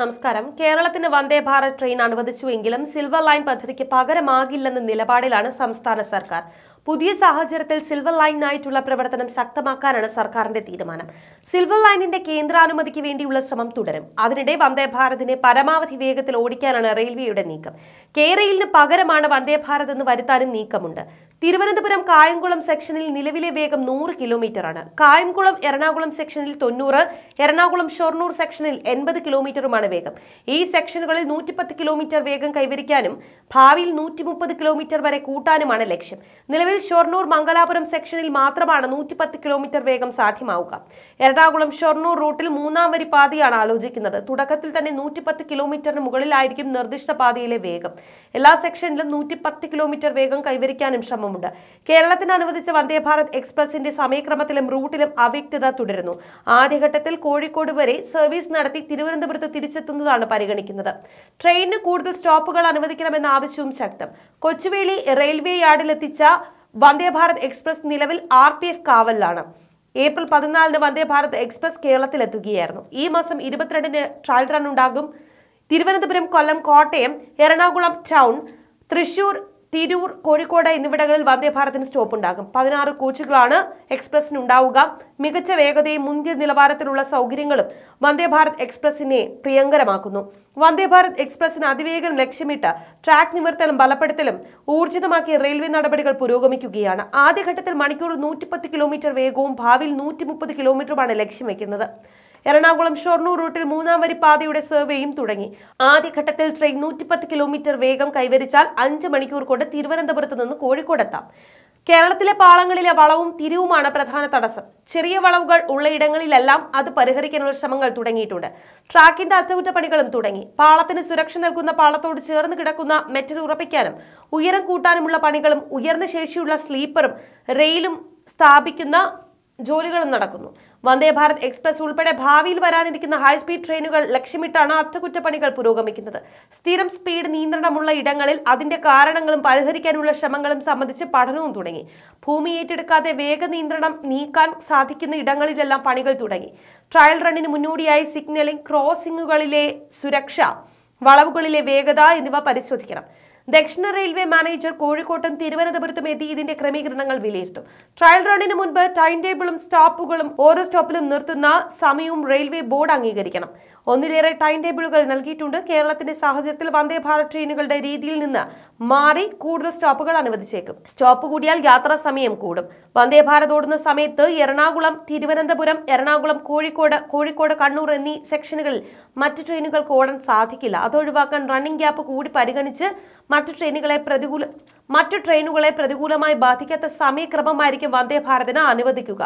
നമസ്കാരം കേരളത്തിന് വന്ദേ ഭാരത് ട്രെയിൻ അനുവദിച്ചുവെങ്കിലും സിൽവർ ലൈൻ പദ്ധതിക്ക് പകരമാകില്ലെന്ന നിലപാടിലാണ് സംസ്ഥാന സർക്കാർ പുതിയ സാഹചര്യത്തിൽ സിൽവർ ലൈനായിട്ടുള്ള പ്രവർത്തനം ശക്തമാക്കാനാണ് സർക്കാരിന്റെ തീരുമാനം സിൽവർ ലൈനിന്റെ കേന്ദ്രാനുമതിക്ക് വേണ്ടിയുള്ള ശ്രമം തുടരും അതിനിടെ വന്ദേ ഭാരതിനെ പരമാവധി വേഗത്തിൽ ഓടിക്കാനാണ് റെയിൽവേയുടെ നീക്കം കെ റെയിലിന് പകരമാണ് വന്ദേ ഭാരത് എന്ന് വരുത്താനും നീക്കമുണ്ട് തിരുവനന്തപുരം കായംകുളം സെക്ഷനിൽ നിലവിലെ വേഗം നൂറ് ആണ് കായംകുളം എറണാകുളം സെക്ഷനിൽ തൊണ്ണൂറ് എറണാകുളം ഷൊർണൂർ സെക്ഷനിൽ എൺപത് കിലോമീറ്ററുമാണ് വേഗം ഈ സെക്ഷനുകളിൽ നൂറ്റിപ്പത്ത് കിലോമീറ്റർ വേഗം കൈവരിക്കാനും ഭാവിയിൽ നൂറ്റി കിലോമീറ്റർ വരെ കൂട്ടാനുമാണ് ലക്ഷ്യം നിലവിൽ ഷൊർണൂർ മംഗലാപുരം സെക്ഷനിൽ മാത്രമാണ് നൂറ്റിപ്പത്ത് കിലോമീറ്റർ വേഗം സാധ്യമാവുക എറണാകുളം ഷൊർണൂർ റൂട്ടിൽ മൂന്നാം വരി പാതയാണ് ആലോചിക്കുന്നത് തുടക്കത്തിൽ തന്നെ നൂറ്റിപ്പത്ത് കിലോമീറ്ററിന് മുകളിലായിരിക്കും നിർദ്ദിഷ്ട പാതയിലെ വേഗം എല്ലാ സെക്ഷനിലും നൂറ്റിപ്പത്ത് കിലോമീറ്റർ വേഗം കൈവരിക്കാനും ശ്രമമുണ്ട് കേരളത്തിന് അനുവദിച്ച വന്ദേ ഭാരത് എക്സ്പ്രസിന്റെ സമയക്രമത്തിലും റൂട്ടിലും അവ്യക്തത തുടരുന്നു ആദ്യഘട്ടത്തിൽ കോഴിക്കോട് വരെ സർവീസ് നടത്തി തിരുവനന്തപുരത്ത് തിരിച്ചെത്തുന്നതാണ് പരിഗണിക്കുന്നത് ട്രെയിനിന് കൂടുതൽ സ്റ്റോപ്പുകൾ അനുവദിക്കണമെന്ന ആവശ്യവും ശക്തം കൊച്ചുവേളി റെയിൽവേ യാർഡിലെത്തിച്ച വന്ദേഭാരത് എക്സ്പ്രസ് നിലവിൽ ആർ പി എഫ് കാവലിലാണ് ഏപ്രിൽ പതിനാലിന് വന്ദേഭാരത് എക്സ്പ്രസ് കേരളത്തിലെത്തുകയായിരുന്നു ഈ മാസം ഇരുപത്തിരണ്ടിന് ട്രയൽ റൺ ഉണ്ടാകും തിരുവനന്തപുരം കൊല്ലം കോട്ടയം എറണാകുളം ടൗൺ തൃശൂർ തിരൂർ കോഴിക്കോട് എന്നിവിടങ്ങളിൽ വന്ദേഭാരതിന് സ്റ്റോപ്പ് ഉണ്ടാകും പതിനാറ് കോച്ചുകളാണ് എക്സ്പ്രസിന് ഉണ്ടാവുക മികച്ച വേഗതയും മുന്തിയ നിലവാരത്തിലുള്ള സൗകര്യങ്ങളും വന്ദേഭാരത് എക്സ്പ്രസിനെ പ്രിയങ്കരമാക്കുന്നു വന്ദേഭാരത് എക്സ്പ്രസിന് അതിവേഗം ലക്ഷ്യമിട്ട് ട്രാക്ക് നിവർത്തലും ബലപ്പെടുത്തലും ഊർജിതമാക്കിയ റെയിൽവേ നടപടികൾ പുരോഗമിക്കുകയാണ് ആദ്യഘട്ടത്തിൽ മണിക്കൂർ നൂറ്റിപ്പത്ത് കിലോമീറ്റർ വേഗവും ഭാവിയിൽ നൂറ്റി കിലോമീറ്ററുമാണ് ലക്ഷ്യം വയ്ക്കുന്നത് എറണാകുളം ഷൊർണൂർ റൂട്ടിൽ മൂന്നാം വരി പാതയുടെ സർവേയും തുടങ്ങി ആദ്യഘട്ടത്തിൽ ട്രെയിൻ നൂറ്റിപ്പത്ത് കിലോമീറ്റർ വേഗം കൈവരിച്ചാൽ അഞ്ച് മണിക്കൂർ കൊണ്ട് തിരുവനന്തപുരത്ത് നിന്ന് കോഴിക്കോടെത്താം കേരളത്തിലെ പാളങ്ങളിലെ വളവും തിരിവുമാണ് പ്രധാന തടസ്സം ചെറിയ വളവുകൾ ഉള്ള ഇടങ്ങളിലെല്ലാം അത് പരിഹരിക്കാനുള്ള ശ്രമങ്ങൾ തുടങ്ങിയിട്ടുണ്ട് ട്രാക്കിന്റെ അറ്റകുറ്റപ്പണികളും തുടങ്ങി പാളത്തിന് സുരക്ഷ നൽകുന്ന പാളത്തോട് ചേർന്ന് കിടക്കുന്ന മെറ്റൽ ഉറപ്പിക്കാനും ഉയരം കൂട്ടാനുമുള്ള പണികളും ഉയർന്ന ശേഷിയുള്ള സ്ലീപ്പറും റെയിലും സ്ഥാപിക്കുന്ന ജോലികളും നടക്കുന്നു വന്ദേ ഭാരത് എക്സ്പ്രസ് ഉൾപ്പെടെ ഭാവിയിൽ വരാനിരിക്കുന്ന ഹൈസ്പീഡ് ട്രെയിനുകൾ ലക്ഷ്യമിട്ടാണ് അറ്റകുറ്റപ്പണികൾ പുരോഗമിക്കുന്നത് സ്ഥിരം സ്പീഡ് നിയന്ത്രണമുള്ള ഇടങ്ങളിൽ അതിന്റെ കാരണങ്ങളും പരിഹരിക്കാനുള്ള ശ്രമങ്ങളും സംബന്ധിച്ച് പഠനവും തുടങ്ങി ഭൂമി ഏറ്റെടുക്കാതെ വേഗ നിയന്ത്രണം നീക്കാൻ സാധിക്കുന്ന ഇടങ്ങളിലെല്ലാം പണികൾ തുടങ്ങി ട്രയൽ റണ്ണിന് മുന്നോടിയായി സിഗ്നലിംഗ് ക്രോസിംഗുകളിലെ സുരക്ഷ വളവുകളിലെ വേഗത എന്നിവ പരിശോധിക്കണം ദക്ഷിണ റെയിൽവേ മാനേജർ കോഴിക്കോട്ടും തിരുവനന്തപുരത്തും എത്തി ഇതിന്റെ ക്രമീകരണങ്ങൾ വിലയിരുത്തും ട്രയൽ റണ്ണിന് മുൻപ് ടൈം ടേബിളും സ്റ്റോപ്പുകളും ഓരോ സ്റ്റോപ്പിലും നിർത്തുന്ന സമയവും റെയിൽവേ ബോർഡ് അംഗീകരിക്കണം ഒന്നിലേറെ ടൈം ടേബിളുകൾ നൽകിയിട്ടുണ്ട് കേരളത്തിന്റെ സാഹചര്യത്തിൽ വന്ദേ ഭാരത് ട്രെയിനുകളുടെ രീതിയിൽ നിന്ന് മാറി കൂടുതൽ സ്റ്റോപ്പുകൾ അനുവദിച്ചേക്കും സ്റ്റോപ്പ് കൂടിയാൽ യാത്രാ സമയം കൂടും വന്ദേ ഭാരത് ഓടുന്ന സമയത്ത് എറണാകുളം തിരുവനന്തപുരം എറണാകുളം കോഴിക്കോട് കോഴിക്കോട് കണ്ണൂർ എന്നീ സെക്ഷനുകളിൽ മറ്റ് ട്രെയിനുകൾക്ക് ഓടാൻ സാധിക്കില്ല അതൊഴിവാക്കാൻ റണ്ണിംഗ് ഗ്യാപ്പ് കൂടി പരിഗണിച്ച് മറ്റ് ട്രെയിനുകളെ പ്രതികൂല മറ്റു ട്രെയിനുകളെ പ്രതികൂലമായി ബാധിക്കാത്ത സമയക്രമമായിരിക്കും വന്ദേ ഭാരതിന് അനുവദിക്കുക